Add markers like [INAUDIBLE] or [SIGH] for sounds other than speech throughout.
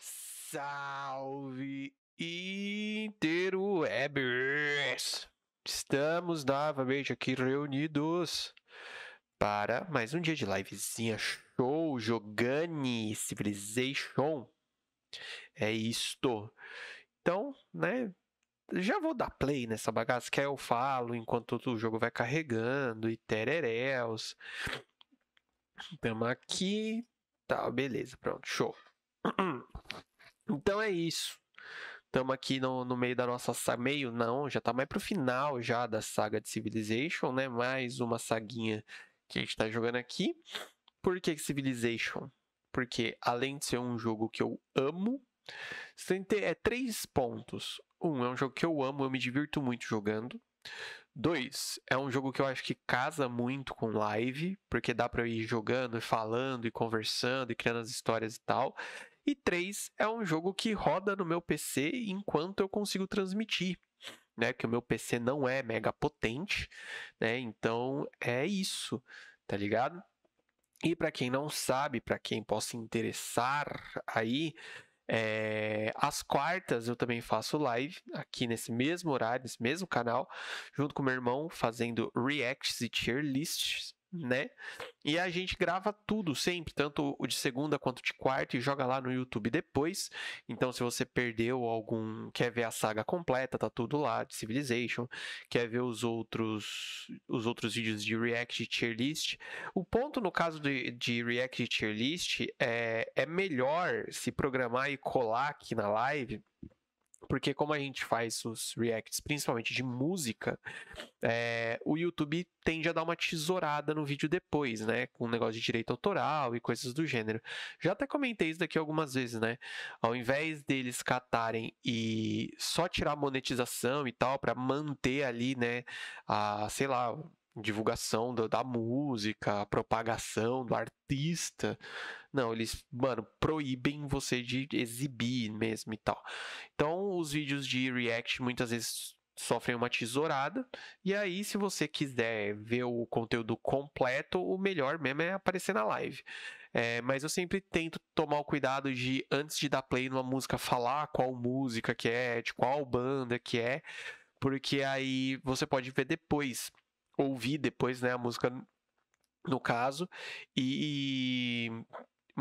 Salve inteiro, Interwebers! Estamos novamente aqui reunidos para mais um dia de livezinha show jogando Civilization. É isto. Então, né? Já vou dar play nessa bagaça que aí eu falo enquanto o jogo vai carregando e tereréus. Tamo aqui. Tá, beleza, pronto, show. [CLEARS THROAT] Então é isso. Estamos aqui no, no, meio da nossa saga. Meio não, já tá mais pro final já da saga de Civilization, né? Mais uma saguinha que a gente está jogando aqui. Por que Civilization? Porque além de ser um jogo que eu amo, é três pontos. Um, é um jogo que eu amo, eu me divirto muito jogando. Dois, é um jogo que eu acho que casa muito com live, porque dá para ir jogando e falando e conversando e criando as histórias e tal. E 3 é um jogo que roda no meu PC enquanto eu consigo transmitir. Né, que o meu PC não é mega potente, né? Então é isso, tá ligado? E para quem não sabe, para quem possa interessar aí, é, às quartas eu também faço live aqui nesse mesmo horário, nesse mesmo canal, junto com meu irmão, fazendo reacts e tier lists né? E a gente grava tudo sempre, tanto o de segunda quanto de quarta, e joga lá no YouTube depois. Então, se você perdeu algum, quer ver a saga completa, tá tudo lá de Civilization, quer ver os outros, os outros vídeos de React Cheerlist? Tier List. O ponto no caso de, de React Cheerlist Tier List é, é melhor se programar e colar aqui na live porque como a gente faz os reacts, principalmente de música, é, o YouTube tende a dar uma tesourada no vídeo depois, né? Com um negócio de direito autoral e coisas do gênero. Já até comentei isso daqui algumas vezes, né? Ao invés deles catarem e só tirar monetização e tal, para manter ali, né? A, sei lá, divulgação do, da música, propagação do artista, não, eles, mano, proíbem você de exibir mesmo e tal. Então, os vídeos de react muitas vezes sofrem uma tesourada. E aí, se você quiser ver o conteúdo completo, o melhor mesmo é aparecer na live. É, mas eu sempre tento tomar o cuidado de, antes de dar play numa música, falar qual música que é, de qual banda que é, porque aí você pode ver depois, ouvir depois, né, a música no caso, e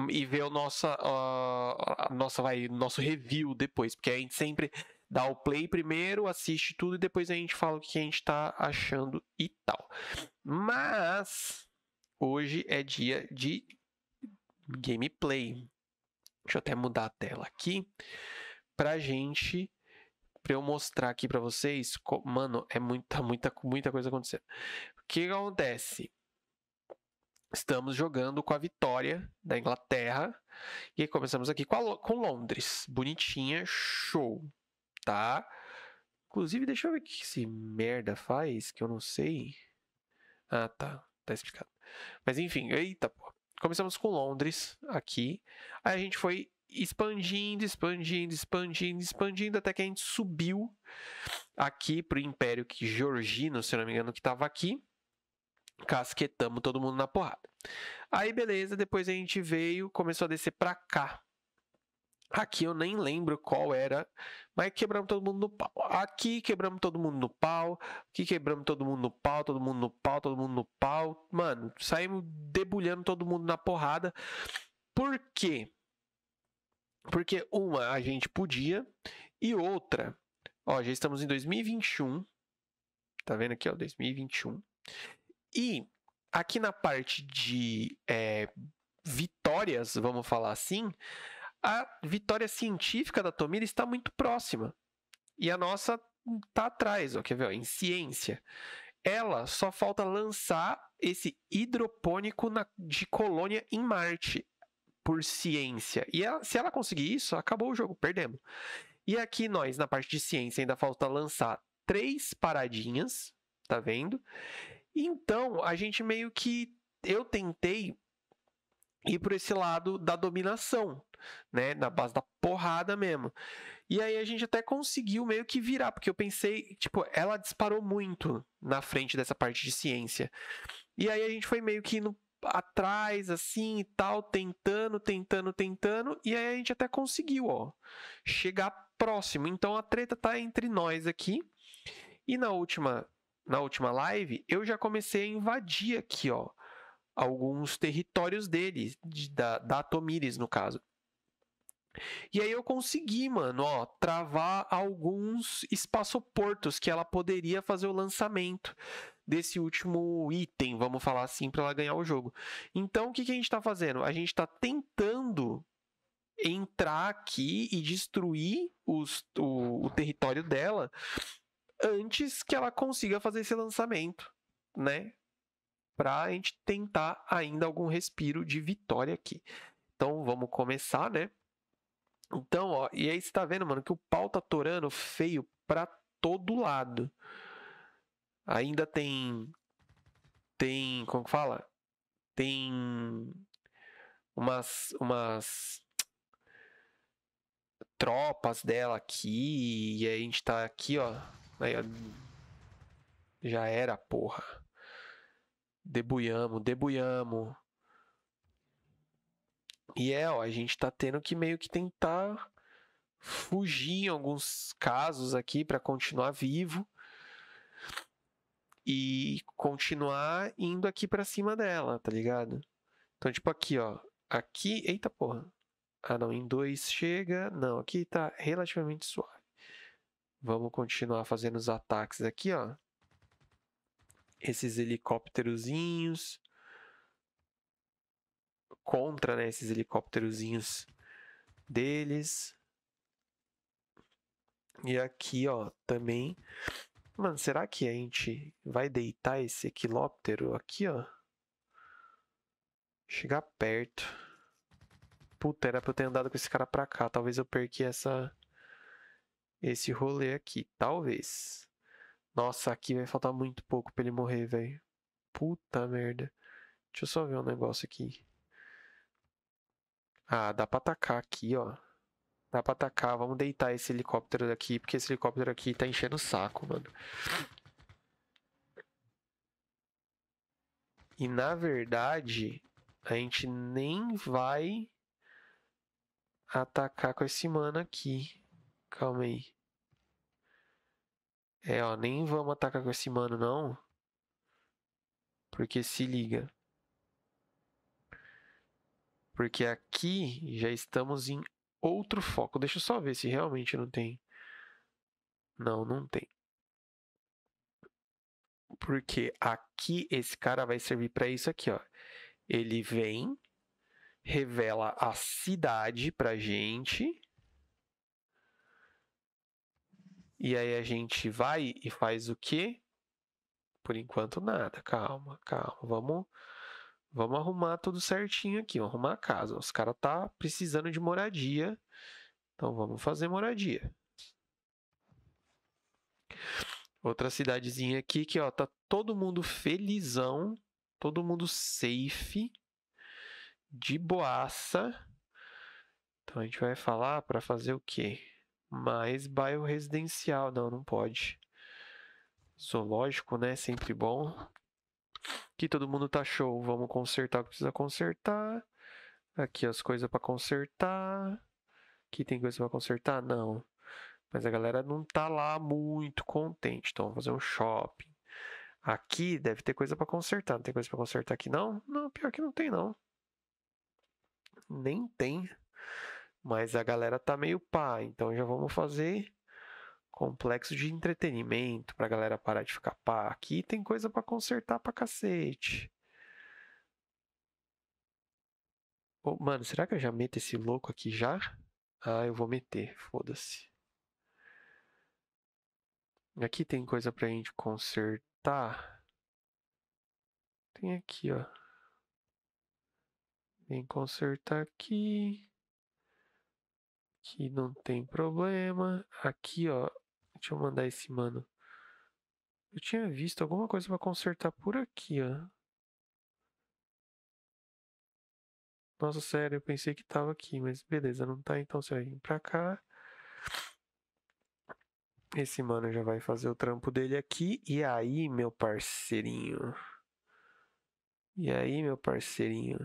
e ver o nossa, uh, nossa, vai, nosso review depois, porque a gente sempre dá o play primeiro, assiste tudo e depois a gente fala o que a gente está achando e tal. Mas hoje é dia de gameplay. Deixa eu até mudar a tela aqui pra gente para eu mostrar aqui para vocês, mano, é muita muita muita coisa acontecendo. O que acontece? estamos jogando com a vitória da Inglaterra. E começamos aqui com, a, com Londres. Bonitinha, show. Tá? Inclusive, deixa eu ver o que esse merda faz, que eu não sei. Ah, tá. Tá explicado. Mas enfim, eita, pô. Começamos com Londres aqui. Aí a gente foi expandindo, expandindo, expandindo, expandindo, até que a gente subiu aqui pro Império que Georgino, se não me engano, que estava aqui casquetamos todo mundo na porrada. Aí beleza, depois a gente veio, começou a descer pra cá. Aqui eu nem lembro qual era, mas quebramos todo mundo no pau. Aqui quebramos todo mundo no pau, aqui quebramos todo mundo no pau, todo mundo no pau, todo mundo no pau. Mano, saímos debulhando todo mundo na porrada. Por quê? Porque uma, a gente podia, e outra, ó, já estamos em 2021. Tá vendo aqui, ó, 2021. E aqui na parte de é, vitórias, vamos falar assim, a vitória científica da Tomira está muito próxima. E a nossa está atrás, ó, quer ver? Ó, em ciência. Ela só falta lançar esse hidropônico na, de colônia em Marte por ciência. E ela, se ela conseguir isso, acabou o jogo, perdemos. E aqui nós, na parte de ciência, ainda falta lançar três paradinhas, tá vendo? Então, a gente meio que. Eu tentei ir por esse lado da dominação, né? Na base da porrada mesmo. E aí a gente até conseguiu meio que virar, porque eu pensei, tipo, ela disparou muito na frente dessa parte de ciência. E aí a gente foi meio que indo atrás, assim e tal, tentando, tentando, tentando. E aí a gente até conseguiu, ó, chegar próximo. Então a treta tá entre nós aqui. E na última na última live, eu já comecei a invadir aqui, ó, alguns territórios dele, de, da, da Atomires, no caso. E aí eu consegui, mano, ó, travar alguns espaçoportos que ela poderia fazer o lançamento desse último item, vamos falar assim, para ela ganhar o jogo. Então, o que, que a gente está fazendo? A gente está tentando entrar aqui e destruir os, o, o território dela antes que ela consiga fazer esse lançamento, né? Para a gente tentar ainda algum respiro de vitória aqui. Então vamos começar, né? Então, ó, e aí você tá vendo, mano, que o pau tá torando feio pra todo lado. Ainda tem. Tem. Como que fala? Tem. Umas. Umas. Tropas dela aqui. E a gente tá aqui, ó. Aí, já era, porra. Debuiamo, debuiamo. E é, ó, a gente tá tendo que meio que tentar fugir em alguns casos aqui para continuar vivo e continuar indo aqui para cima dela, tá ligado? Então, tipo aqui, ó, aqui, eita porra. Ah, não, em dois chega. Não, aqui tá relativamente suave. Vamos continuar fazendo os ataques aqui, ó. Esses helicópterozinhos. Contra, né, esses helicópterozinhos deles. E aqui, ó, também... Mano, será que a gente vai deitar esse equilóptero aqui, ó? Chegar perto. Puta, era pra eu ter andado com esse cara pra cá. Talvez eu perca essa esse rolê aqui, talvez. Nossa, aqui vai faltar muito pouco pra ele morrer, velho. Puta merda. Deixa eu só ver um negócio aqui. Ah, dá pra atacar aqui, ó. Dá pra atacar. Vamos deitar esse helicóptero daqui, porque esse helicóptero aqui tá enchendo o saco, mano. E na verdade, a gente nem vai atacar com esse mano aqui. Calma aí. É, ó, nem vamos atacar com esse mano, não. Porque se liga. Porque aqui já estamos em outro foco. Deixa eu só ver se realmente não tem. Não, não tem. Porque aqui esse cara vai servir para isso aqui, ó. Ele vem, revela a cidade pra gente E aí a gente vai e faz o quê? Por enquanto nada, calma, calma, vamos vamos arrumar tudo certinho aqui, vamos arrumar a casa. Os caras tá precisando de moradia. Então vamos fazer moradia. Outra cidadezinha aqui que ó, tá todo mundo felizão, todo mundo safe, de boaça. Então a gente vai falar para fazer o quê? Mas bairro residencial, não, não pode. Zoológico, né? Sempre bom. Aqui todo mundo tá show. Vamos consertar o que precisa consertar. Aqui as coisas para consertar. Aqui tem coisa para consertar? Não. Mas a galera não tá lá muito contente. Então, vamos fazer um shopping. Aqui deve ter coisa para consertar. Não tem coisa para consertar aqui, não? Não, pior que não tem, não. Nem tem. Mas a galera tá meio pá, então já vamos fazer complexo de entretenimento pra galera parar de ficar pá. Aqui tem coisa para consertar pra cacete. Oh, mano, será que eu já meto esse louco aqui já? Ah, eu vou meter, foda-se. Aqui tem coisa pra gente consertar. Tem aqui, ó. Vem consertar aqui. Aqui não tem problema. Aqui, ó. Deixa eu mandar esse mano. Eu tinha visto alguma coisa para consertar por aqui, ó. Nossa, sério, eu pensei que tava aqui, mas beleza, não tá. Então você vai vir pra cá. Esse mano já vai fazer o trampo dele aqui. E aí, meu parceirinho? E aí, meu parceirinho?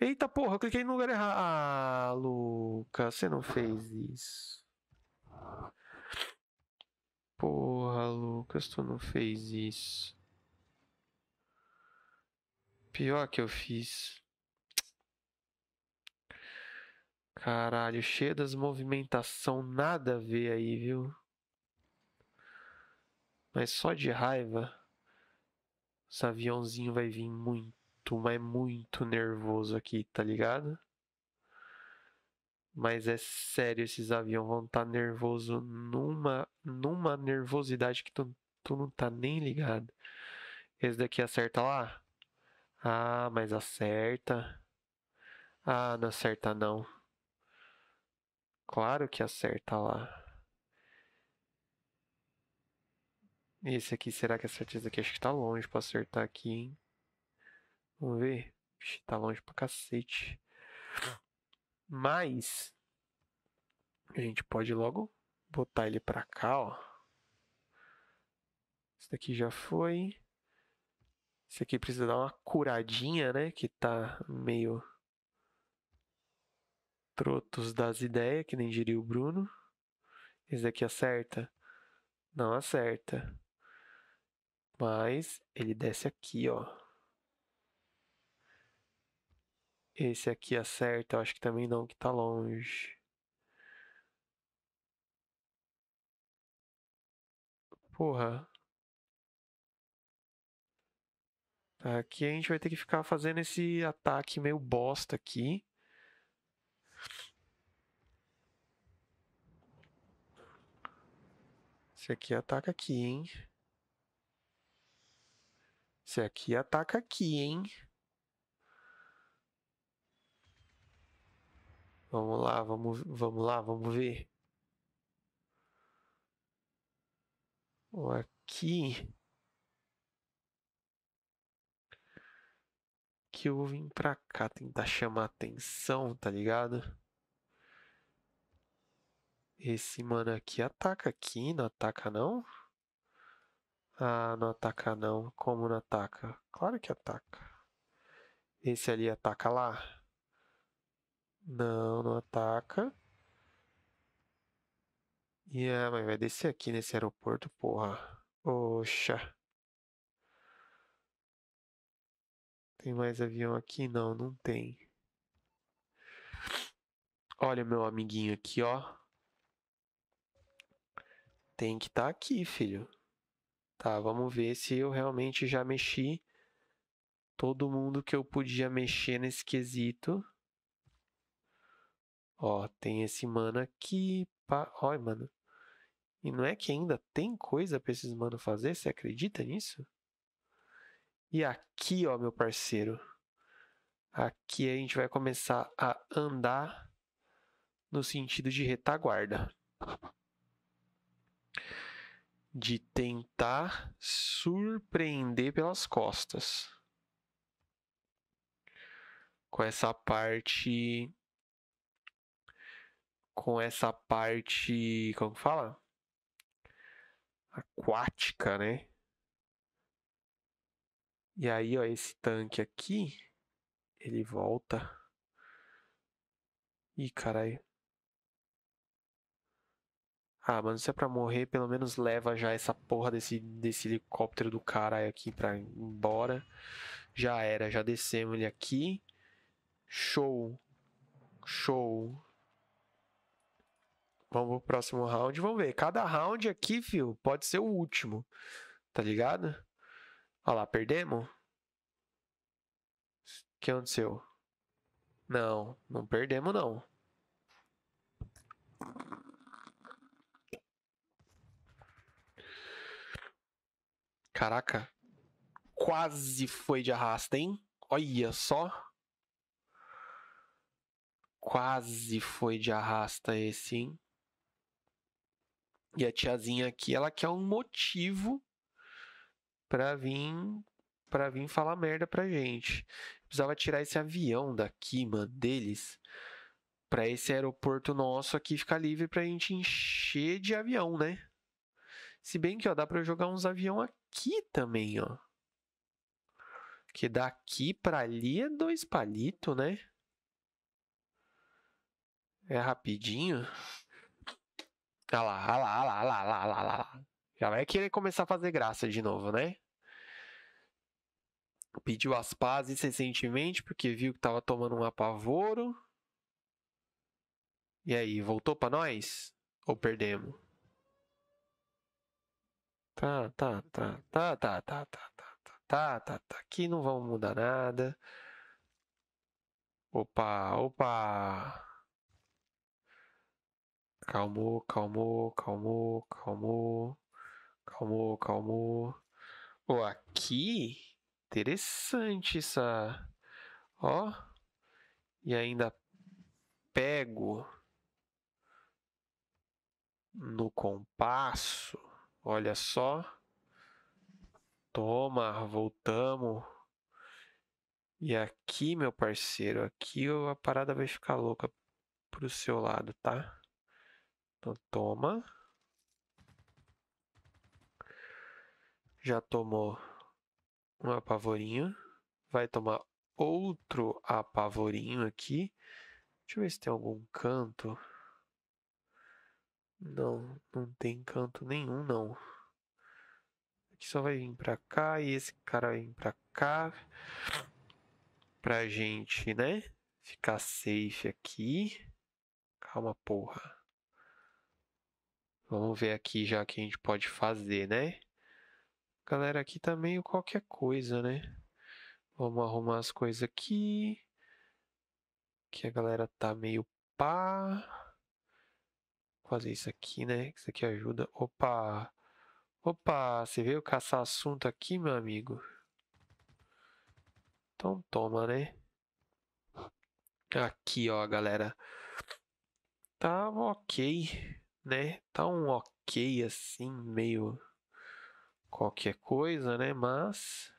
Eita porra, eu cliquei no lugar errado. Ah, Lucas, você não fez isso. Porra, Lucas, tu não fez isso. Pior que eu fiz. Caralho, cheio das movimentação, nada a ver aí, viu? Mas só de raiva, esse aviãozinho vai vir muito muito, mas muito nervoso aqui, tá ligado? Mas é sério, esses aviões vão estar tá nervoso numa, numa nervosidade que tu, tu não tá nem ligado. Esse daqui acerta lá? Ah, mas acerta. Ah, não acerta não. Claro que acerta lá. Esse aqui, será que acerta esse daqui? Acho que tá longe pra acertar aqui, hein? Vamos ver. Ixi, tá longe pra cacete. Mas a gente pode logo botar ele pra cá, ó. Esse daqui já foi. Esse aqui precisa dar uma curadinha, né? Que tá meio trotos das ideias, que nem diria o Bruno. Esse daqui acerta? Não acerta. Mas ele desce aqui, ó. Esse aqui acerta, eu acho que também não, que tá longe. Porra. Aqui a gente vai ter que ficar fazendo esse ataque meio bosta aqui. Esse aqui ataca aqui, hein? Esse aqui ataca aqui, hein? Vamos lá, vamos, vamos lá, vamos ver. Aqui. Que eu vim pra cá tentar chamar atenção, tá ligado? Esse mano aqui ataca aqui, não ataca não? Ah, não ataca não. Como não ataca? Claro que ataca. Esse ali ataca lá. Não, não ataca. E yeah, mas vai descer aqui nesse aeroporto, porra. Poxa. Tem mais avião aqui? Não, não tem. Olha meu amiguinho aqui, ó. Tem que estar tá aqui, filho. Tá, vamos ver se eu realmente já mexi todo mundo que eu podia mexer nesse quesito. Ó, tem esse mano aqui. Pá. Ó, mano. E não é que ainda tem coisa pra esses mano fazer? Você acredita nisso? E aqui, ó, meu parceiro. Aqui a gente vai começar a andar no sentido de retaguarda. De tentar surpreender pelas costas. Com essa parte com essa parte, como fala? Aquática, né? E aí, ó, esse tanque aqui, ele volta. Ih, caralho. Ah, mano, se é pra morrer, pelo menos leva já essa porra desse, desse helicóptero do caralho aqui pra ir embora. Já era, já descemos ele aqui. Show. Show vamos pro próximo round, vamos ver. Cada round aqui, fio, pode ser o último. Tá ligado? Olha lá, perdemos? O que aconteceu? Não, não perdemos não. Caraca. Quase foi de arrasta, hein? Olha só. Quase foi de arrasta esse, hein? E a tiazinha aqui, ela quer um motivo para vir para vir falar merda pra gente. Precisava tirar esse avião daqui, mano, deles, para esse aeroporto nosso aqui ficar livre pra gente encher de avião, né? Se bem que ó, dá para jogar uns avião aqui também, ó. Que daqui para ali é dois palitos, né? É rapidinho. Olha lá, olha lá, olha lá, olha lá, olha lá, Já vai querer começar a fazer graça de novo, né? Pediu as pazes recentemente porque viu que tava tomando um apavoro. E aí, voltou para nós? Ou perdemos? Tá, tá, tá, tá, tá, tá, tá, tá, tá, tá, tá. Aqui não vamos mudar nada. Opa, opa. Calmou, calmou, calmou, calmou. Calmou, calmou. Pô, aqui. Interessante essa. Ó. E ainda pego no compasso. Olha só. Toma, voltamos. E aqui, meu parceiro, aqui a parada vai ficar louca pro seu lado, tá? Então, toma. Já tomou um apavorinho. Vai tomar outro apavorinho aqui. Deixa eu ver se tem algum canto. Não, não tem canto nenhum, não. Aqui só vai vir pra cá e esse cara vai vir pra cá. Pra gente, né? Ficar safe aqui. Calma, porra. Vamos ver aqui já que a gente pode fazer, né? Galera, aqui tá meio qualquer coisa, né? Vamos arrumar as coisas aqui. Que a galera tá meio pá. Vou fazer isso aqui, né? Isso aqui ajuda. Opa! Opa! Você veio caçar assunto aqui, meu amigo? Então toma, né? Aqui, ó, galera. Tá ok né? Tá um ok assim, meio qualquer coisa, né? Mas.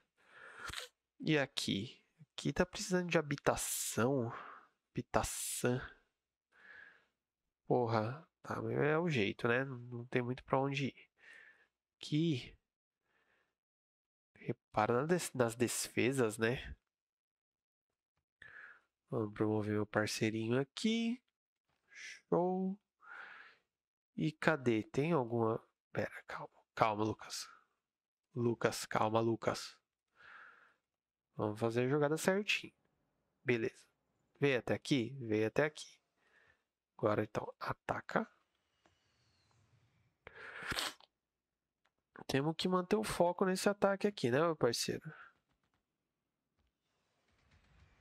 E aqui? Aqui tá precisando de habitação. Habitação. Porra, tá, é o jeito, né? Não tem muito pra onde ir. Aqui. Repara nas despesas, né? Vamos promover meu parceirinho aqui. Show. E cadê? Tem alguma. Pera, calma. Calma, Lucas. Lucas, calma, Lucas. Vamos fazer a jogada certinho. Beleza. Veio até aqui? Veio até aqui. Agora então, ataca. Temos que manter o foco nesse ataque aqui, né, meu parceiro?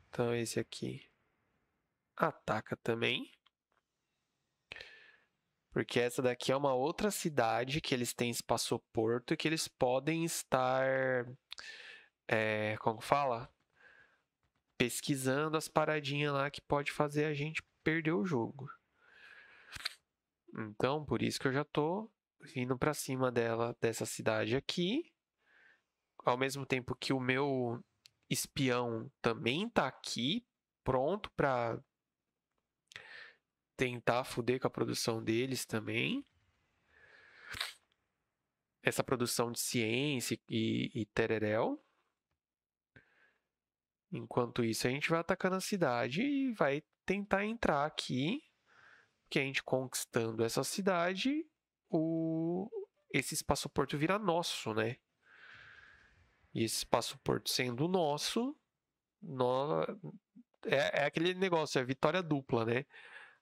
Então esse aqui ataca também. Porque essa daqui é uma outra cidade que eles têm espaçoporto e que eles podem estar. É, como fala? Pesquisando as paradinhas lá que pode fazer a gente perder o jogo. Então, por isso que eu já tô vindo para cima dela, dessa cidade aqui. Ao mesmo tempo que o meu espião também tá aqui, pronto para tentar fuder com a produção deles também. Essa produção de ciência e, e tereréu. Enquanto isso, a gente vai atacando a cidade e vai tentar entrar aqui. Porque a gente conquistando essa cidade, o, esse espaço porto vira nosso, né? E esse espaço porto sendo nosso, nós, é, é aquele negócio, é a vitória dupla, né?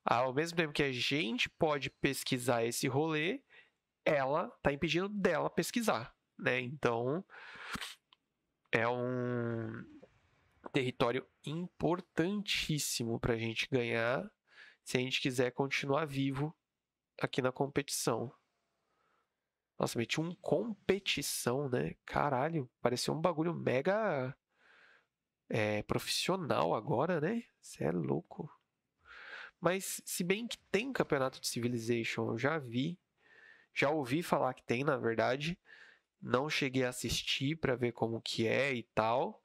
Ao mesmo tempo que a gente pode pesquisar esse rolê, ela está impedindo dela pesquisar, né? Então é um território importantíssimo para a gente ganhar se a gente quiser continuar vivo aqui na competição. Nossa, meti um competição, né? Caralho, pareceu um bagulho mega é, profissional agora, né? Você é louco. Mas se bem que tem campeonato de Civilization, eu já vi, já ouvi falar que tem, na verdade. Não cheguei a assistir para ver como que é e tal,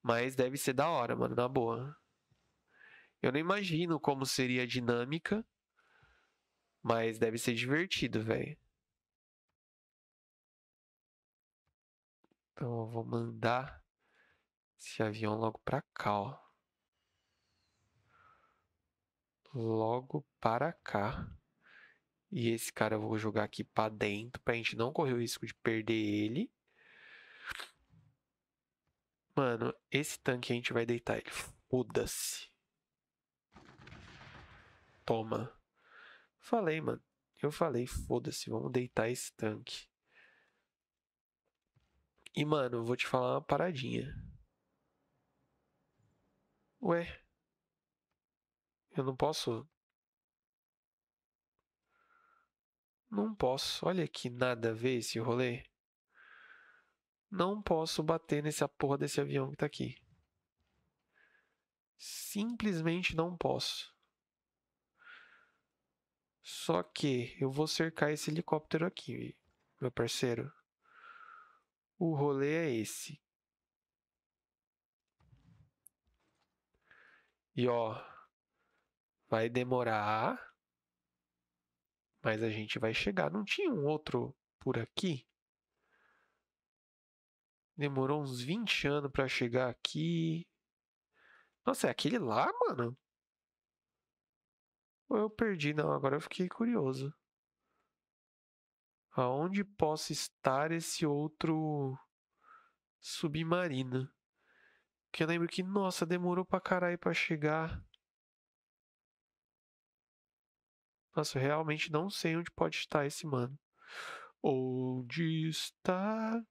mas deve ser da hora, mano, na boa. Eu não imagino como seria a dinâmica, mas deve ser divertido, velho. Então eu vou mandar esse avião logo pra cá, ó. logo para cá. E esse cara eu vou jogar aqui para dentro pra gente não correr o risco de perder ele. Mano, esse tanque a gente vai deitar ele. Foda-se. Toma. Falei, mano. Eu falei, foda-se, vamos deitar esse tanque. E, mano, eu vou te falar uma paradinha. Ué? Eu não posso. Não posso. Olha que nada a ver esse rolê. Não posso bater nessa porra desse avião que tá aqui. Simplesmente não posso. Só que eu vou cercar esse helicóptero aqui, meu parceiro. O rolê é esse. E ó, Vai demorar, mas a gente vai chegar. Não tinha um outro por aqui? Demorou uns 20 anos para chegar aqui. Nossa, é aquele lá, mano? Ou eu perdi? Não, agora eu fiquei curioso. Aonde possa estar esse outro submarino? Que eu lembro que, nossa, demorou pra caralho pra chegar. Nossa, eu realmente não sei onde pode estar esse mano. Onde está?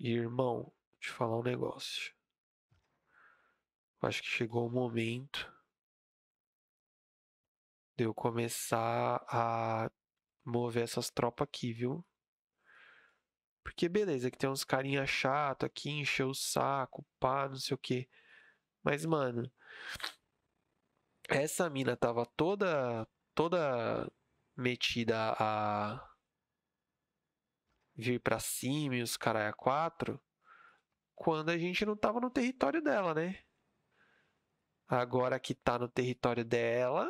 E, irmão, te falar um negócio. acho que chegou o momento de eu começar a mover essas tropas aqui, viu? Porque beleza, que tem uns carinha chato aqui, encheu o saco, pá, não sei o quê. Mas, mano, essa mina tava toda toda metida a vir pra cima e os carai a quatro quando a gente não tava no território dela, né? Agora que tá no território dela,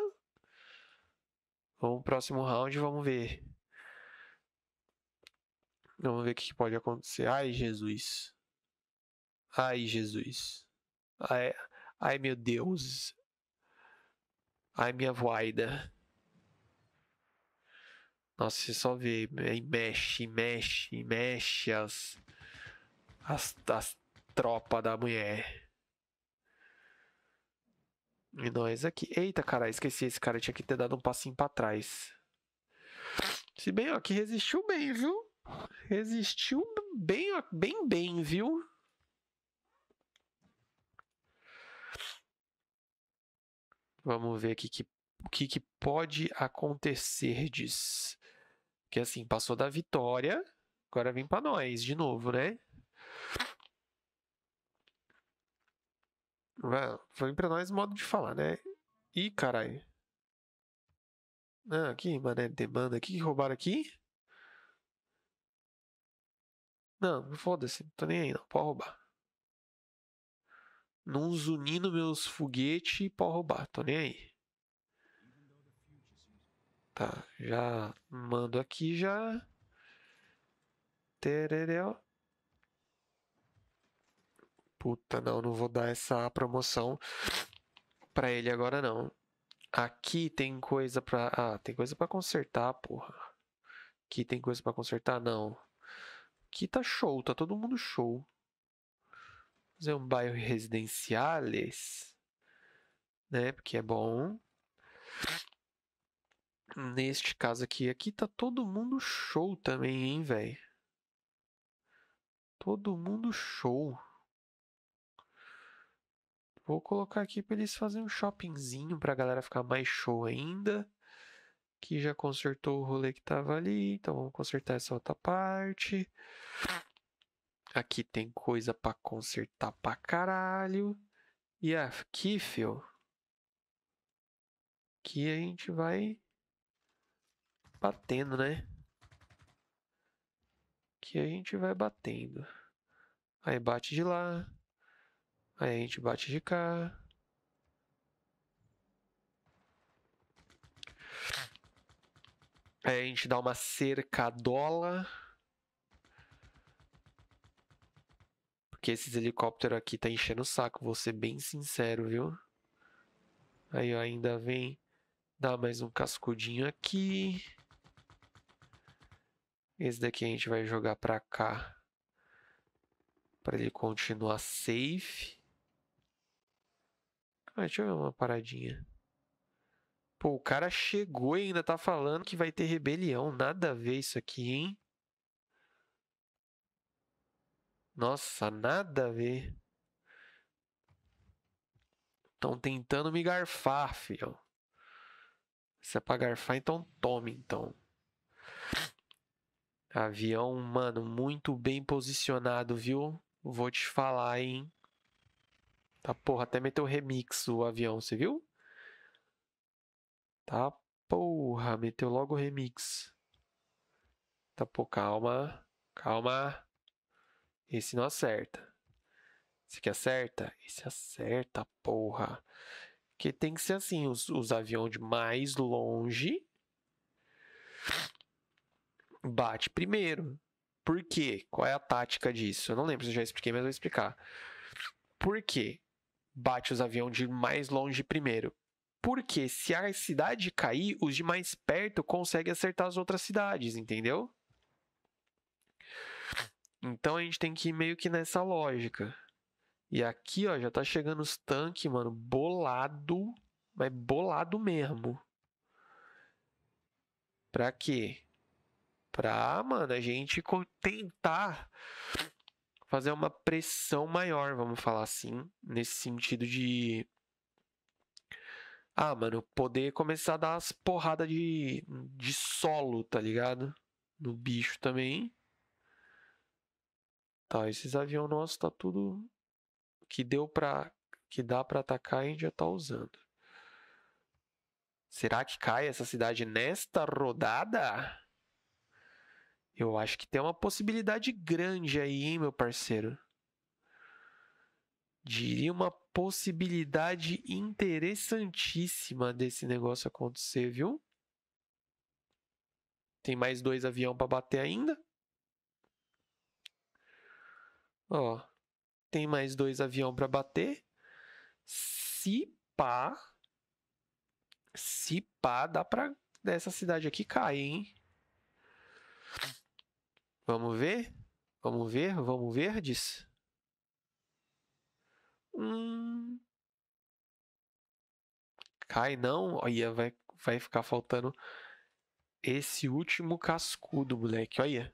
vamos pro próximo round, vamos ver. Vamos ver o que pode acontecer. Ai, Jesus. Ai, Jesus. Ai, ah, é. Ai meu Deus. Ai minha voida. Nossa, você só vê, né, mexe, mexe, mexe as, as, as tropas da mulher. E nós aqui. Eita, cara, esqueci esse cara. Tinha que ter dado um passinho pra trás. Se bem, ó, que resistiu bem, viu? Resistiu bem, ó, bem, bem, viu? Vamos ver aqui que, o que, que pode acontecer Diz. que assim, passou da vitória, agora vem para nós de novo, né? Vem para nós modo de falar, né? Ih, caralho. Ah, aqui, mané demanda. aqui que roubaram aqui? Não, foda-se. Não tô nem aí, não. Pode roubar não zunindo meus foguetes para roubar, tô nem aí. Tá, já mando aqui já. Tererel. Puta, não, não vou dar essa promoção pra ele agora não. Aqui tem coisa pra... Ah, tem coisa pra consertar, porra. Aqui tem coisa pra consertar? Não. Aqui tá show, tá todo mundo show fazer um bairro residenciales, né? Porque é bom. Neste caso aqui, aqui tá todo mundo show também, hein, velho? Todo mundo show. Vou colocar aqui para eles fazerem um shoppingzinho para a galera ficar mais show ainda. Que já consertou o rolê que tava ali, então vamos consertar essa outra parte. Aqui tem coisa para consertar pra caralho. E ah, aqui, fio, que a gente vai batendo, né? Que a gente vai batendo. Aí bate de lá. Aí a gente bate de cá. Aí a gente dá uma cercadola. Porque esses helicópteros aqui tá enchendo o saco, vou ser bem sincero, viu? Aí ó, ainda vem dar mais um cascudinho aqui. Esse daqui a gente vai jogar pra cá. Pra ele continuar safe. Ah, deixa eu ver uma paradinha. Pô, o cara chegou e ainda tá falando que vai ter rebelião. Nada a ver isso aqui, hein? Nossa, nada a ver. Estão tentando me garfar, filho. Se é pra garfar, então tome, então. Avião, mano, muito bem posicionado, viu? Vou te falar, hein? Tá porra, até meteu remix o avião, você viu? Tá porra, meteu logo remix. Tá pô, calma. Calma. Esse não acerta. Esse aqui acerta? Esse acerta, porra. Que tem que ser assim, os, os aviões de mais longe bate primeiro. Por quê? Qual é a tática disso? Eu não lembro se eu já expliquei, mas eu vou explicar. Por quê? Bate os aviões de mais longe primeiro. Porque se a cidade cair, os de mais perto conseguem acertar as outras cidades, entendeu? Então a gente tem que ir meio que nessa lógica. E aqui, ó, já tá chegando os tanques, mano, bolado, mas bolado mesmo. Pra quê? Pra, mano, a gente tentar fazer uma pressão maior, vamos falar assim, nesse sentido de. Ah, mano, poder começar a dar as porradas de, de solo, tá ligado? No bicho também. Tá, esses aviões nossos tá tudo que deu para que dá para atacar a Índia tá usando. Será que cai essa cidade nesta rodada? Eu acho que tem uma possibilidade grande aí, hein, meu parceiro. Diria uma possibilidade interessantíssima desse negócio acontecer, viu? Tem mais dois aviões para bater ainda. Ó, tem mais dois aviões para bater. Se pá, se pá, dá para dessa cidade aqui cair, hein? Vamos ver? Vamos ver? Vamos ver, diz. Hum. Cai não. Olha, vai, vai ficar faltando esse último cascudo, moleque. Olha.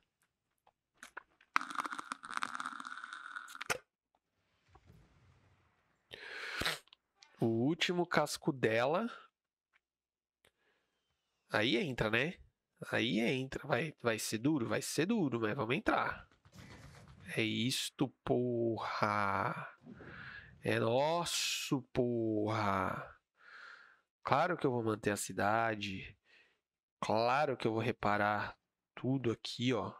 O último casco dela. Aí entra, né? Aí entra. Vai, vai ser duro? Vai ser duro, mas vamos entrar. É isto, porra. É nosso, porra. Claro que eu vou manter a cidade. Claro que eu vou reparar tudo aqui, ó.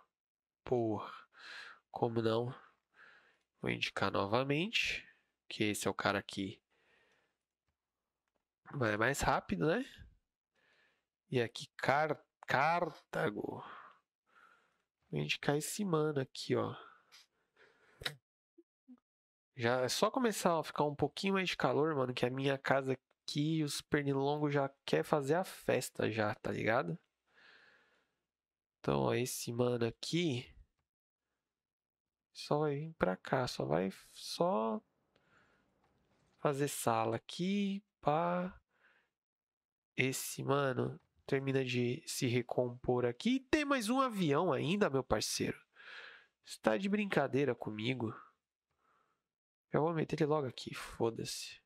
Porra. Como não? Vou indicar novamente que esse é o cara aqui é mais rápido, né? E aqui, Car Cartago. Vou indicar esse mano aqui, ó. Já é só começar a ficar um pouquinho mais de calor, mano, que a minha casa aqui, os pernilongos já quer fazer a festa já, tá ligado? Então, ó, esse mano aqui só vai vir pra cá, só vai só fazer sala aqui, pá. Esse, mano, termina de se recompor aqui. E tem mais um avião ainda, meu parceiro. Está de brincadeira comigo? Eu vou meter ele logo aqui, foda-se.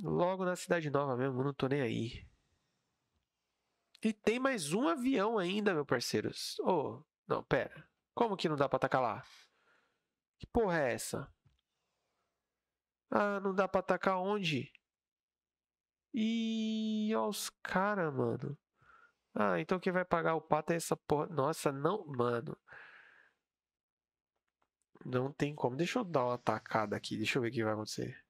Logo na Cidade Nova mesmo, não tô nem aí. E tem mais um avião ainda, meu parceiro. Ô, oh, não, pera. Como que não dá pra atacar lá? Que porra é essa? Ah, não dá pra atacar onde? E ó os caras, mano. Ah, então quem vai pagar o pato é essa porra. Nossa, não, mano. Não tem como. Deixa eu dar uma atacada aqui. Deixa eu ver o que vai acontecer.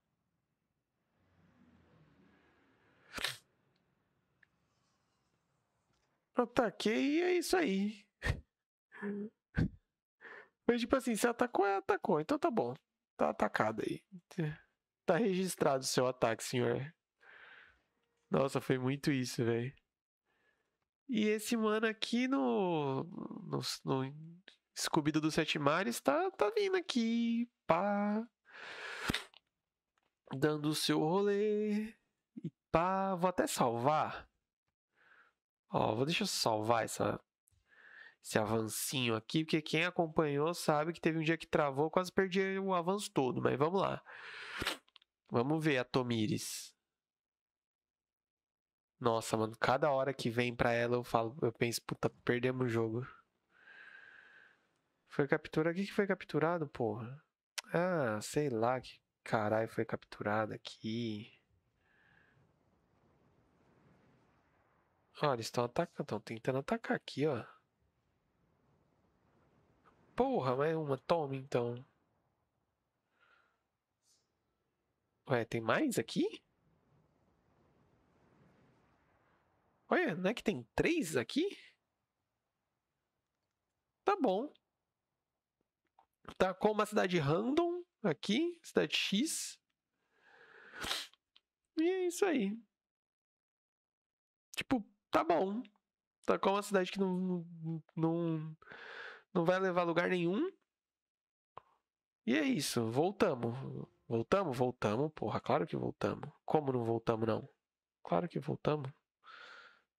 Ataquei e é isso aí. Mas, tipo assim, se atacou, é atacou. Então tá bom. Tá atacado aí. Tá registrado o seu ataque, senhor. Nossa, foi muito isso, velho. E esse mano aqui no. no, no Scooby-Doo dos Sete Mares tá, tá vindo aqui, pá. Dando o seu rolê. E pá, vou até salvar. Ó, vou deixar eu salvar essa, esse avancinho aqui, porque quem acompanhou sabe que teve um dia que travou, quase perdi o avanço todo, mas vamos lá. Vamos ver a Tomires. Nossa, mano, cada hora que vem pra ela eu falo, eu penso, puta, perdemos o jogo. Foi capturado. O que, que foi capturado, porra? Ah, sei lá que caralho foi capturado aqui. Olha, eles estão atacando, estão tentando atacar aqui, ó. Porra, mais é uma, tome então. Ué, tem mais aqui? Olha, não é que tem três aqui? Tá bom. Tá com uma cidade random aqui, cidade X. E é isso aí. Tipo, tá bom. Tá com uma cidade que não, não, não vai levar lugar nenhum. E é isso, voltamos. Voltamos? Voltamos, porra, claro que voltamos. Como não voltamos, não? Claro que voltamos.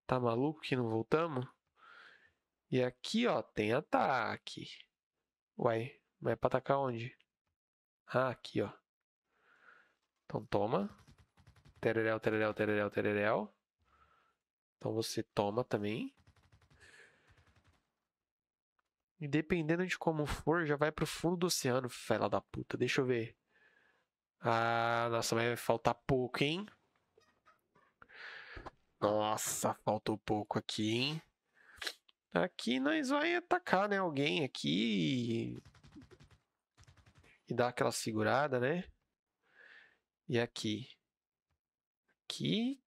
Tá maluco que não voltamos? E aqui, ó, tem ataque. Uai, mas é pra atacar onde? Ah, aqui, ó. Então toma. Tererel, tererel, tererel, tererel. Então você toma também. E dependendo de como for, já vai pro fundo do oceano, fela da puta. Deixa eu ver. Ah, nossa, vai faltar pouco, hein? Nossa, faltou pouco aqui, hein? Aqui nós vai atacar, né? Alguém aqui e... e dar aquela segurada, né? E aqui. Aqui.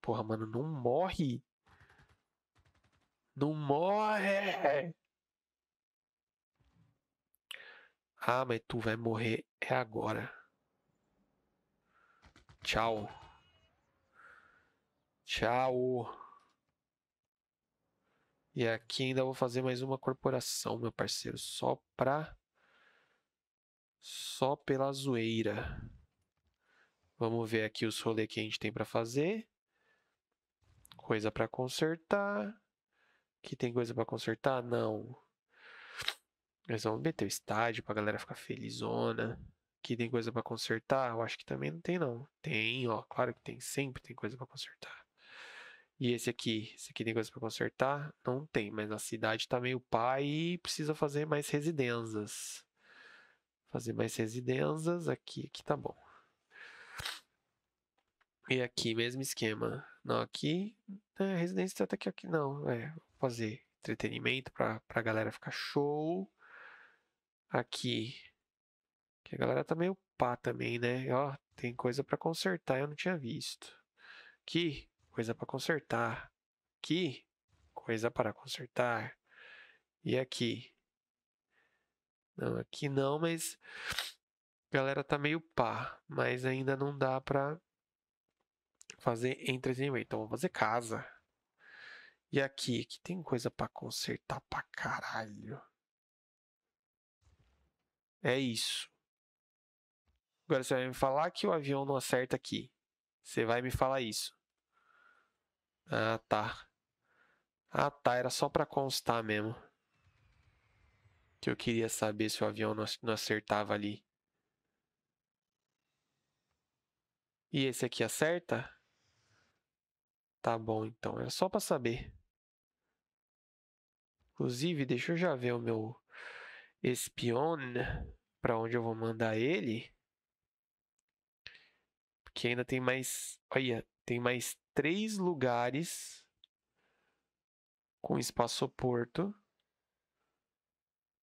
Porra, mano, não morre. Não morre! Ah, mas tu vai morrer é agora. Tchau. Tchau. E aqui ainda vou fazer mais uma corporação, meu parceiro, só pra. Só pela zoeira. Vamos ver aqui os rolês que a gente tem para fazer. Coisa para consertar. Que tem coisa para consertar? Não. Nós vamos meter o estádio pra galera ficar felizona que tem coisa para consertar? Eu acho que também não tem, não. Tem, ó, claro que tem, sempre tem coisa para consertar. E esse aqui, esse aqui tem coisa para consertar? Não tem, mas a cidade tá meio pai e precisa fazer mais residências. Fazer mais residências aqui, aqui tá bom. E aqui, mesmo esquema. Não, aqui, né, residência tá até aqui aqui não, é, fazer entretenimento para pra galera ficar show. Aqui, que a galera tá meio pá também, né? Ó, tem coisa para consertar, eu não tinha visto. Aqui, coisa para consertar. Aqui, coisa para consertar. E aqui? Não, aqui não, mas a galera tá meio pá, mas ainda não dá pra fazer entretenimento. Então vou fazer casa. E aqui, aqui tem coisa para consertar pra caralho. É isso. Agora você vai me falar que o avião não acerta aqui. Você vai me falar isso. Ah, tá. Ah, tá. Era só para constar mesmo. Que eu queria saber se o avião não acertava ali. E esse aqui acerta? Tá bom, então. Era só para saber. Inclusive, deixa eu já ver o meu espion né, para onde eu vou mandar ele. Porque ainda tem mais. Olha, tem mais três lugares com espaçoporto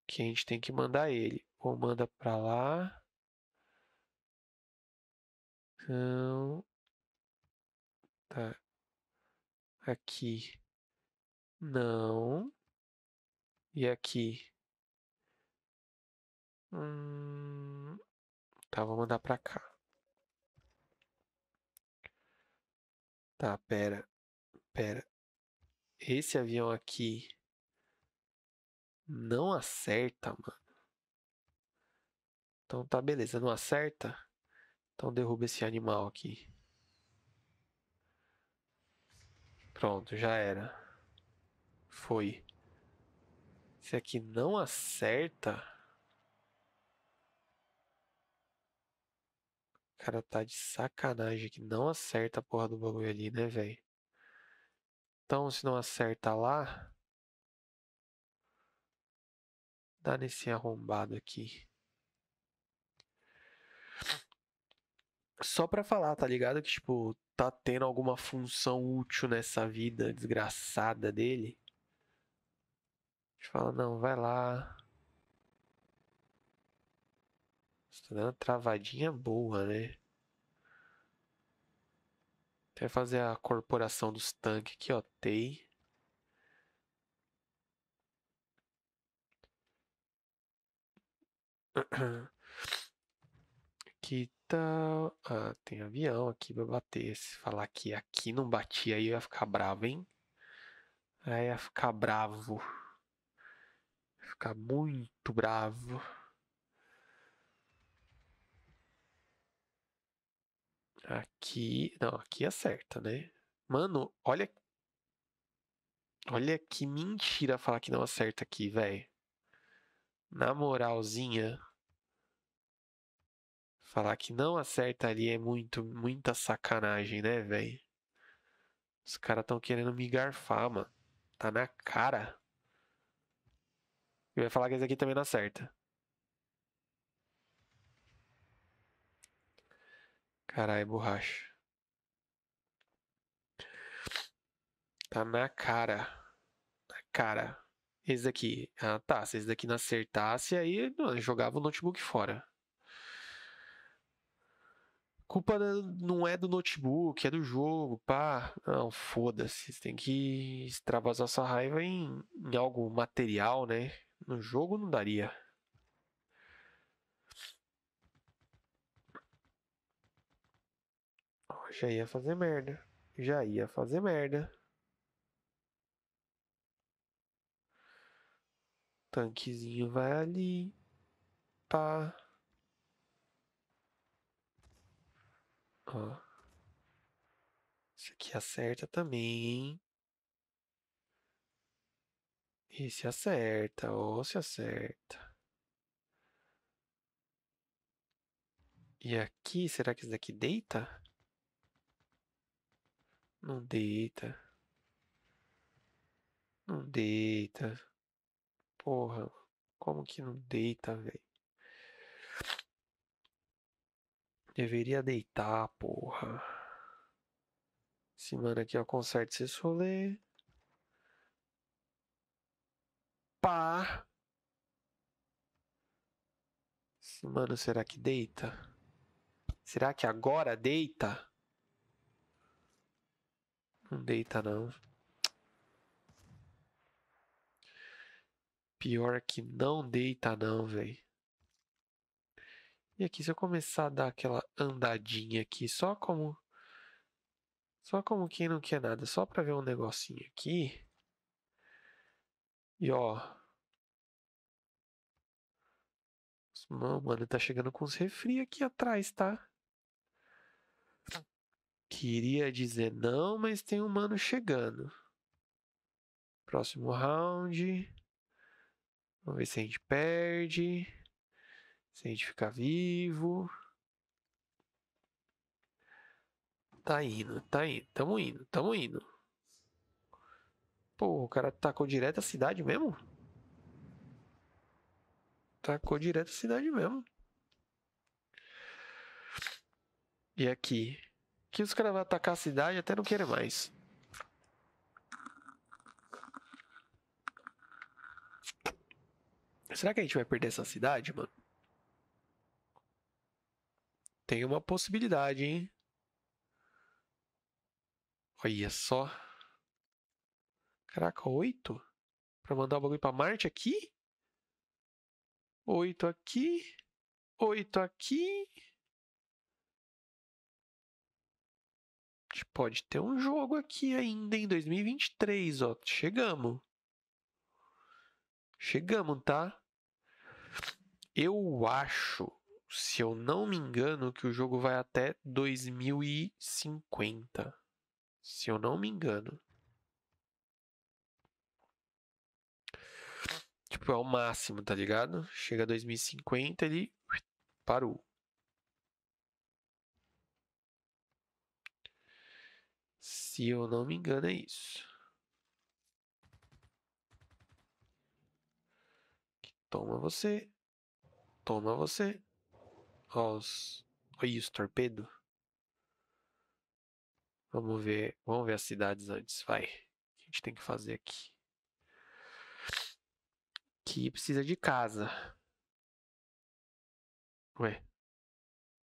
que a gente tem que mandar ele. Ou manda para lá. Então, tá. Aqui. Não. E aqui. Hum, tá, vou mandar para cá. Tá, pera. Pera. Esse avião aqui não acerta, mano. Então tá, beleza. Não acerta? Então derruba esse animal aqui. Pronto, já era. Foi. Esse aqui não acerta. cara tá de sacanagem que não acerta a porra do bagulho ali, né, velho? Então, se não acerta lá, dá nesse arrombado aqui. Só pra falar, tá ligado? Que, tipo, tá tendo alguma função útil nessa vida desgraçada dele. A gente fala, não, vai lá, Tá uma travadinha boa, né? Até fazer a corporação dos tanques aqui, ó. TEI. Aqui tá. Ah, tem avião aqui pra bater. Se falar que aqui não batia, aí eu ia ficar bravo, hein? Aí ia ficar bravo. ficar muito bravo. Aqui. Não, aqui acerta, é né? Mano, olha. Olha que mentira falar que não acerta aqui, velho. Na moralzinha. Falar que não acerta ali é muito, muita sacanagem, né, velho? Os caras estão querendo me garfar, mano. Tá na cara. E vai falar que esse aqui também não acerta. Caralho, borracha. Tá na cara. Na cara. Esse daqui. Ah, tá. Se esse daqui não acertasse, aí jogava o notebook fora. Culpa não é do notebook, é do jogo, pá. Não, foda-se. Você tem que extravasar sua raiva em, em algo material, né? No jogo não daria. já ia fazer merda. Já ia fazer merda. Tanquezinho vai ali. Pá. Ó. Esse aqui acerta também, hein? Esse acerta, ó, se acerta. E aqui, será que esse daqui deita? Não deita. Não deita. Porra, como que não deita, velho? Deveria deitar, porra. Esse mano aqui, ó, conserte esse rolê. Pá! Esse mano, será que deita? Será que agora deita? Não deita não. Pior que não deita não, velho. E aqui, se eu começar a dar aquela andadinha aqui, só como... Só como quem não quer nada, só pra ver um negocinho aqui. E ó... Mano, mano, tá chegando com os refri aqui atrás, tá? Queria dizer não, mas tem um mano chegando. Próximo round. Vamos ver se a gente perde. Se a gente ficar vivo. Tá indo, tá indo. Tamo indo, tamo indo. Pô, o cara tacou direto a cidade mesmo? Tacou direto a cidade mesmo. E aqui? que os caras vão atacar a cidade até não querer mais. Será que a gente vai perder essa cidade, mano? Tem uma possibilidade, hein? Olha só. Caraca, oito? Pra mandar o bagulho pra Marte aqui? Oito aqui? Oito aqui? gente pode ter um jogo aqui ainda em 2023, ó. Chegamos. Chegamos, tá? Eu acho, se eu não me engano, que o jogo vai até 2050. Se eu não me engano. Tipo, é o máximo, tá ligado? Chega 2050, ele parou. Se eu não me engano, é isso. Toma você. Toma você. Ó, os... Olha isso, torpedo. Vamos ver, vamos ver as cidades antes, vai. O que a gente tem que fazer aqui? Que precisa de casa. Ué.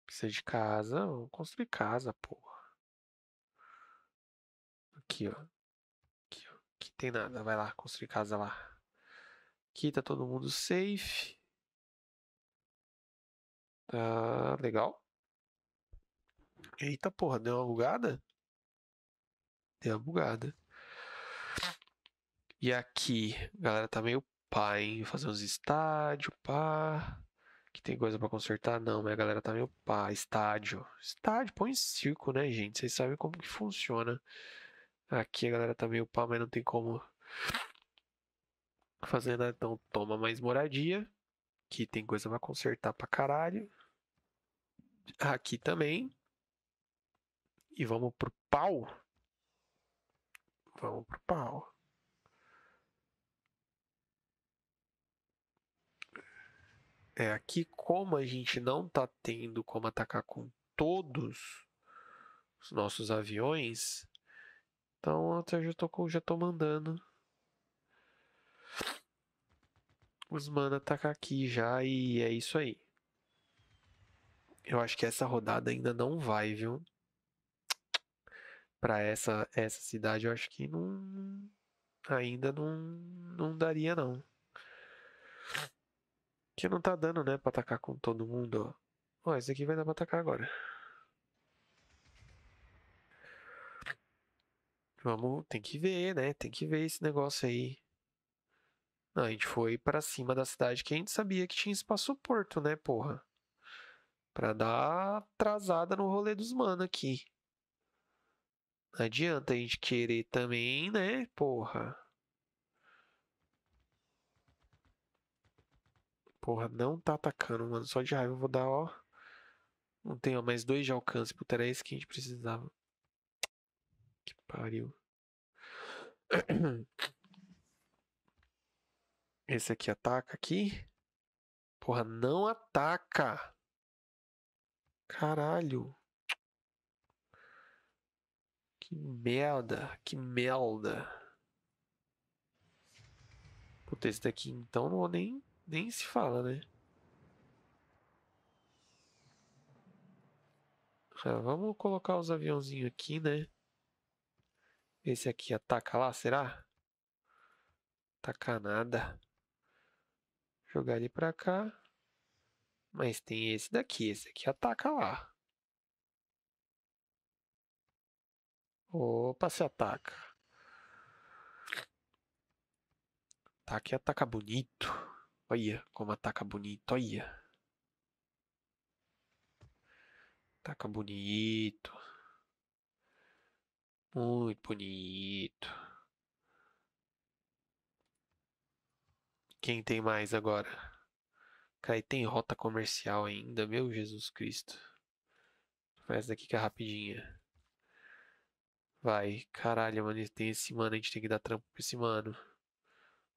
Precisa de casa, vamos construir casa, pô. Aqui, ó. Aqui, ó. Aqui tem nada. Vai lá, construir casa lá. Aqui tá todo mundo safe. tá legal. Eita porra, deu uma bugada? Deu uma bugada. E aqui, galera tá meio pá, hein? Fazer uns estádios, pá. Que tem coisa para consertar? Não, a galera tá meio pá. Estádio. Estádio, põe circo, né, gente? Vocês sabem como que funciona. Aqui a galera tá meio pá, mas não tem como fazer nada. Então toma mais moradia. Aqui tem coisa pra consertar pra caralho. Aqui também. E vamos pro pau. Vamos pro pau. É, aqui como a gente não tá tendo como atacar com todos os nossos aviões, então eu já tô, já tô mandando os mana atacar tá aqui já e é isso aí. Eu acho que essa rodada ainda não vai, viu? Para essa essa cidade eu acho que não ainda não não daria não. Que não tá dando, né, para atacar com todo mundo, ó. Ó, esse aqui vai dar para atacar agora. Vamos, tem que ver, né? Tem que ver esse negócio aí. Não, a gente foi para cima da cidade que a gente sabia que tinha espaço porto, né, porra? Pra dar atrasada no rolê dos mano aqui. Não adianta a gente querer também, né, porra? Porra, não tá atacando, mano. Só de raiva eu vou dar, ó. Não tenho ó, mais dois de alcance. Puta, era esse que a gente precisava pariu. [CLEARS THROAT] Esse aqui ataca aqui. Porra, não ataca. Caralho. Que merda, que merda. Puta, esse daqui então não nem, nem se fala, né? É, vamos colocar os aviãozinhos aqui, né? Esse aqui ataca lá, será? Atacar nada. Jogar ele pra cá. Mas tem esse daqui, esse aqui ataca lá. Opa, se ataca. Ataque ataca bonito. Olha como ataca bonito, olha. Ataca bonito. Muito bonito. Quem tem mais agora? Cara, e tem rota comercial ainda, meu Jesus Cristo. Essa daqui que é rapidinha. Vai, caralho, mano, tem esse mano, a gente tem que dar trampo pra esse mano.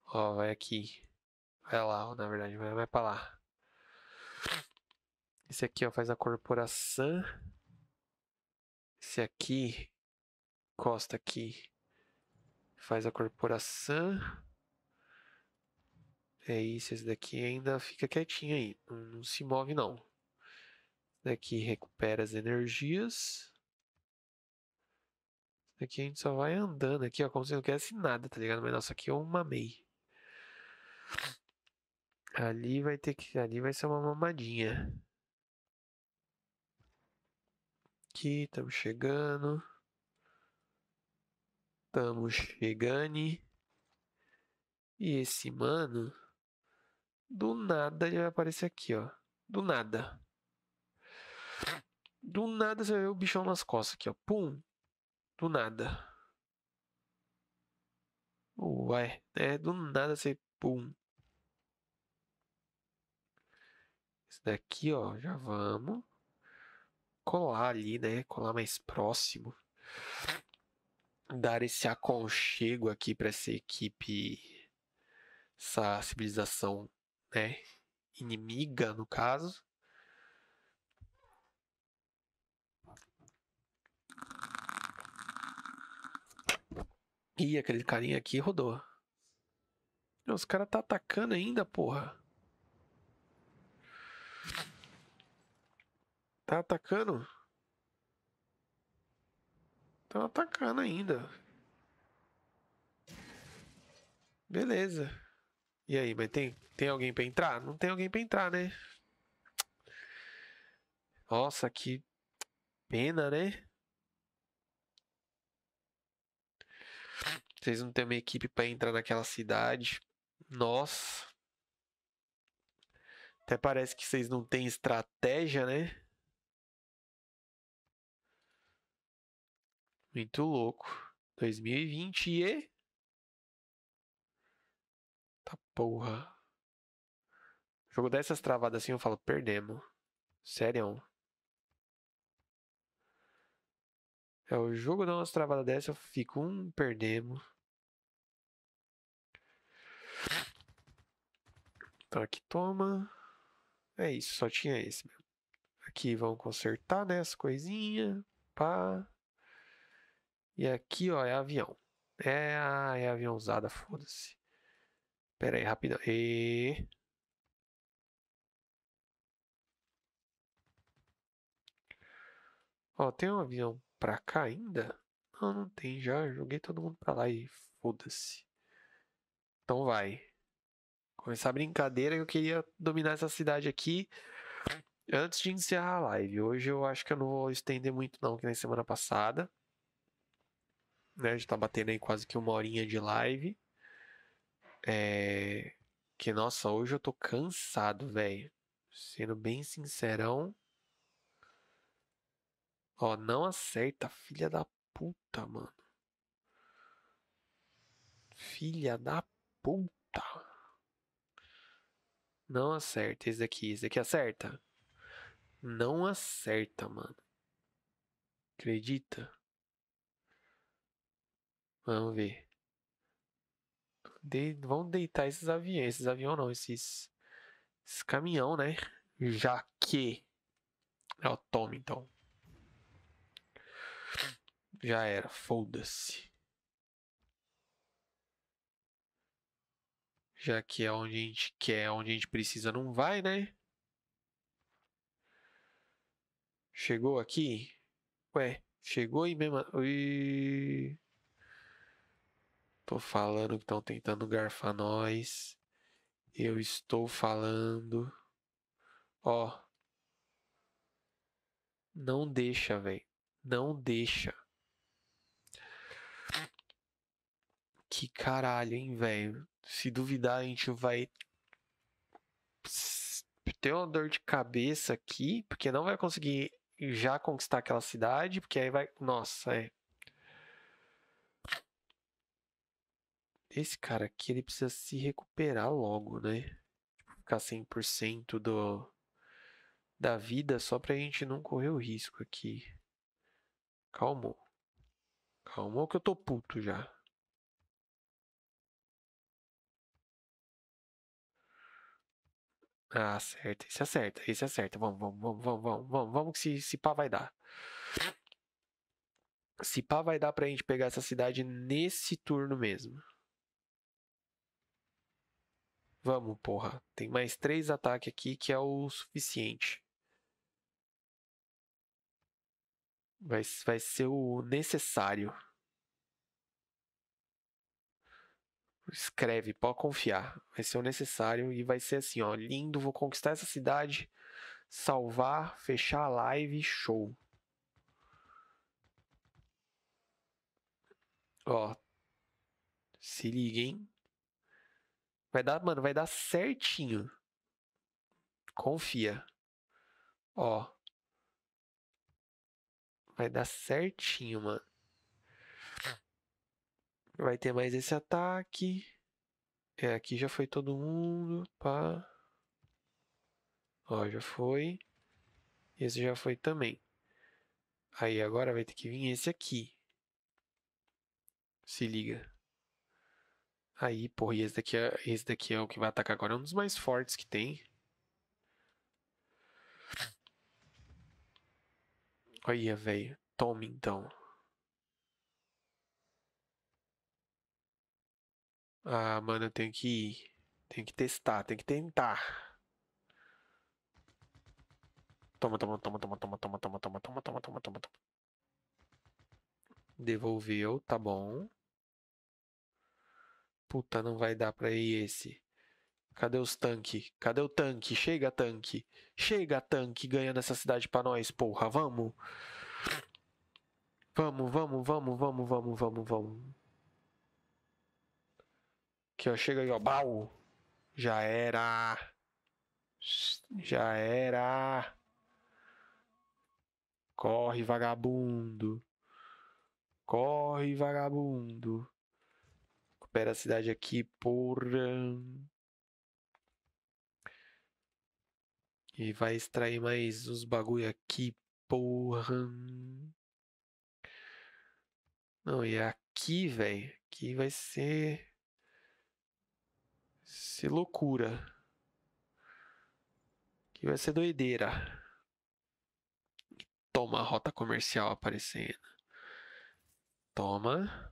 Ó, vai aqui. Vai lá, ó, na verdade, vai, vai pra lá. Esse aqui, ó, faz a corporação. Esse aqui Costa aqui faz a corporação. É isso, esse daqui ainda fica quietinho aí, não se move não. Daqui recupera as energias. Daqui a gente só vai andando aqui, ó, como se não quisesse nada, tá ligado? Mas nossa, aqui eu mamei. Ali vai ter que. Ali vai ser uma mamadinha. Aqui, estamos chegando. Estamos chegando. E esse mano, do nada já vai aparecer aqui, ó. Do nada. Do nada você vai ver o bichão nas costas aqui, ó. Pum. Do nada. Ué, né? É, do nada você. Pum. Esse daqui, ó. Já vamos. Colar ali, né? Colar mais próximo dar esse aconchego aqui para essa equipe, essa civilização, né, inimiga no caso. E aquele carinha aqui rodou. Os caras tá atacando ainda, porra. Tá atacando? Estão atacando ainda. Beleza. E aí, mas tem, tem alguém pra entrar? Não tem alguém pra entrar, né? Nossa, que pena, né? Vocês não têm uma equipe pra entrar naquela cidade. Nossa. Até parece que vocês não têm estratégia, né? Muito louco. 2020 e. Tá porra. Jogo dessas travadas assim, eu falo, perdemos. Sério. É, o jogo dá umas travadas dessa, eu fico, um, perdemos. Então aqui toma. É isso, só tinha esse mesmo. Aqui vamos consertar, né, as coisinhas. Pá. E aqui, ó, é avião. É, ah, é aviãozada, foda-se. Pera aí, rapidão. E... Ó, tem um avião pra cá ainda? Não, não tem, já joguei todo mundo pra lá e foda-se. Então vai. Começar a brincadeira que eu queria dominar essa cidade aqui antes de encerrar a live. Hoje eu acho que eu não vou estender muito não, que nem semana passada né? A gente tá batendo aí quase que uma horinha de live. É... Que, nossa, hoje eu tô cansado, velho. Sendo bem sincerão. Ó, não acerta, filha da puta, mano. Filha da puta. Não acerta esse daqui. Esse daqui acerta? Não acerta, mano. Acredita? Vamos ver. De, vão deitar esses aviões, esses aviões não, esses, esses caminhão, né? Já que é o Tommy, então. Já era, foda-se. Já que é onde a gente quer, onde a gente precisa, não vai, né? Chegou aqui? Ué, chegou e mesmo. Ui... Tô falando que estão tentando garfar nós. Eu estou falando. Ó. Não deixa, velho. Não deixa. Que caralho, hein, velho. Se duvidar, a gente vai ter uma dor de cabeça aqui, porque não vai conseguir já conquistar aquela cidade, porque aí vai. Nossa, é. Esse cara aqui, ele precisa se recuperar logo, né? Tipo, ficar 100% do, da vida só pra gente não correr o risco aqui. Calmou. Calmou que eu tô puto já. Ah, acerta, esse acerta, esse acerta. Vamos, vamos, vamos, vamos, vamos, vamos, vamos que se, se pá vai dar. Se pá vai dar pra gente pegar essa cidade nesse turno mesmo. Vamos, porra. Tem mais três ataques aqui que é o suficiente. Vai, vai ser o necessário. Escreve, pode confiar. Vai ser o necessário e vai ser assim, ó. Lindo, vou conquistar essa cidade, salvar, fechar a live, show. Ó. Se liga, hein? Vai dar, mano, vai dar certinho. Confia. Ó. Vai dar certinho, mano. Vai ter mais esse ataque. É, aqui já foi todo mundo. Pá. Ó, já foi. Esse já foi também. Aí agora vai ter que vir esse aqui. Se liga. Aí, porra, e esse daqui, é, esse daqui é o que vai atacar agora. É um dos mais fortes que tem. Olha, velho. Tome, então. Ah, mano, eu tenho que ir. Tenho que testar, tenho que tentar. Toma, toma, toma, toma, toma, toma, toma, toma, toma, toma, toma, toma, toma. Devolveu, tá bom. Puta, não vai dar pra ir esse. Cadê os tanque? Cadê o tanque? Chega, tanque. Chega, tanque, ganhando essa cidade pra nós, porra. Vamos. Vamos, vamos, vamos, vamos, vamos, vamos, vamos. Aqui, ó. Chega aí, ó. Bau. Já era. Já era. Corre, vagabundo. Corre, vagabundo ver a cidade aqui por. E vai extrair mais uns bagulho aqui, porra. Não, e aqui, velho, aqui vai ser. Ser loucura. Aqui vai ser doideira. Toma a rota comercial aparecendo. Toma.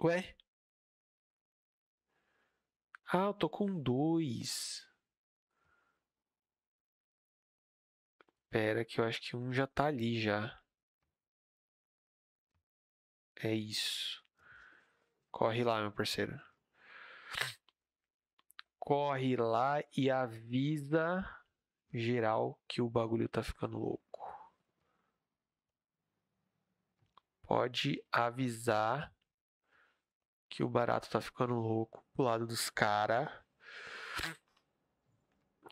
Ué? Ah, eu tô com dois. Pera, que eu acho que um já tá ali já. É isso. Corre lá, meu parceiro. Corre lá e avisa geral que o bagulho tá ficando louco. Pode avisar que o barato tá ficando louco pro lado dos caras.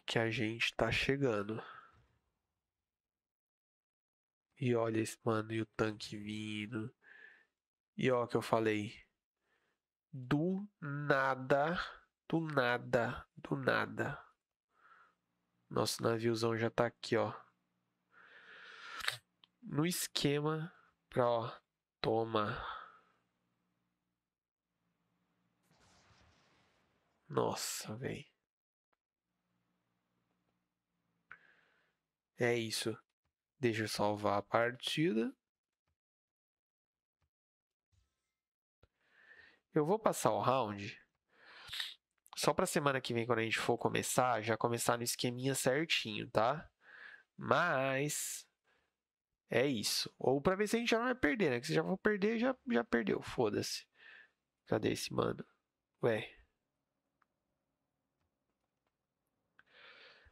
Que a gente tá chegando. E olha esse mano, e o tanque vindo. E ó, que eu falei. Do nada, do nada, do nada. Nosso naviozão já tá aqui, ó. No esquema pra, ó, toma. Nossa, velho. É isso. Deixa eu salvar a partida. Eu vou passar o round só para semana que vem, quando a gente for começar, já começar no esqueminha certinho, tá? Mas é isso. Ou para ver se a gente já não vai perder, né? Que se já for perder, já, já perdeu. Foda-se. Cadê esse mano? Ué.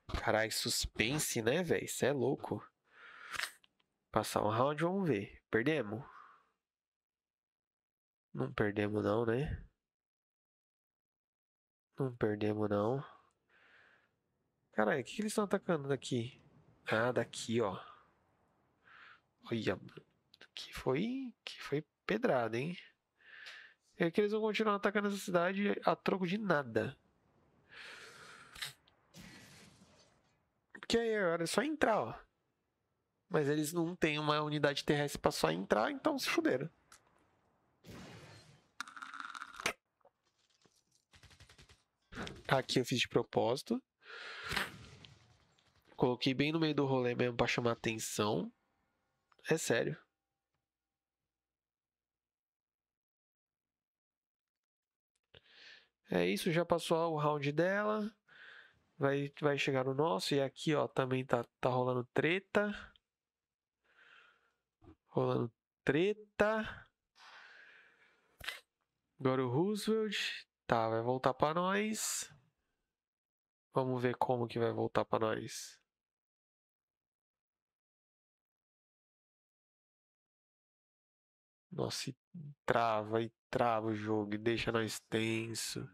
Caralho, suspense, né, velho? Isso é louco. Passar um round, vamos ver. Perdemos? Não perdemos não, né? Não perdemos não. Caralho, o que, que eles estão atacando daqui? Ah, daqui, ó. Olha, que foi, que foi pedrada, hein? É que eles vão continuar atacando essa cidade a troco de nada. aí agora é só entrar, ó. Mas eles não têm uma unidade terrestre para só entrar, então se fuderam. Aqui eu fiz de propósito. Coloquei bem no meio do rolê mesmo pra chamar atenção. É sério. É isso, já passou o round dela vai, vai chegar no nosso. E aqui, ó, também tá, tá rolando treta. Rolando treta. Agora o Roosevelt. Tá, vai voltar para nós. Vamos ver como que vai voltar para nós. Nossa, e trava e trava o jogo e deixa nós tenso.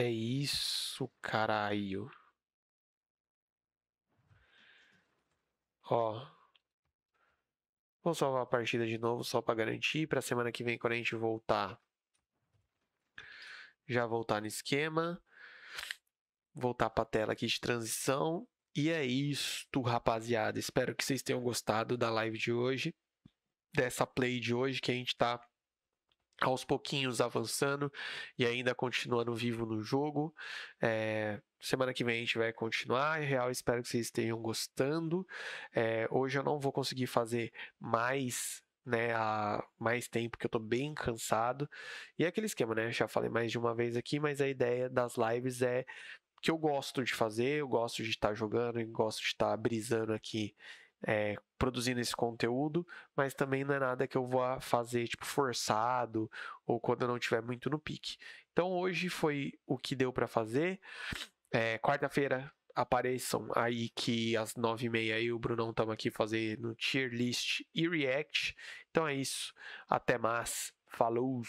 É isso, caralho. Ó. Vou salvar a partida de novo só para garantir. Para semana que vem, quando a gente voltar, já voltar no esquema. Voltar para a tela aqui de transição. E é isto, rapaziada. Espero que vocês tenham gostado da live de hoje, dessa play de hoje que a gente tá aos pouquinhos avançando e ainda continuando vivo no jogo. É, semana que vem a gente vai continuar. Em real, espero que vocês estejam gostando. É, hoje eu não vou conseguir fazer mais. Né, há mais tempo que eu tô bem cansado. E é aquele esquema, né? Já falei mais de uma vez aqui, mas a ideia das lives é que eu gosto de fazer, eu gosto de estar tá jogando, eu gosto de estar tá brisando aqui é, produzindo esse conteúdo, mas também não é nada que eu vou fazer tipo forçado ou quando eu não tiver muito no pique. Então hoje foi o que deu para fazer. É, Quarta-feira apareçam aí que às nove e meia eu e o Brunão estamos aqui fazendo tier list e react. Então é isso. Até mais. Falou!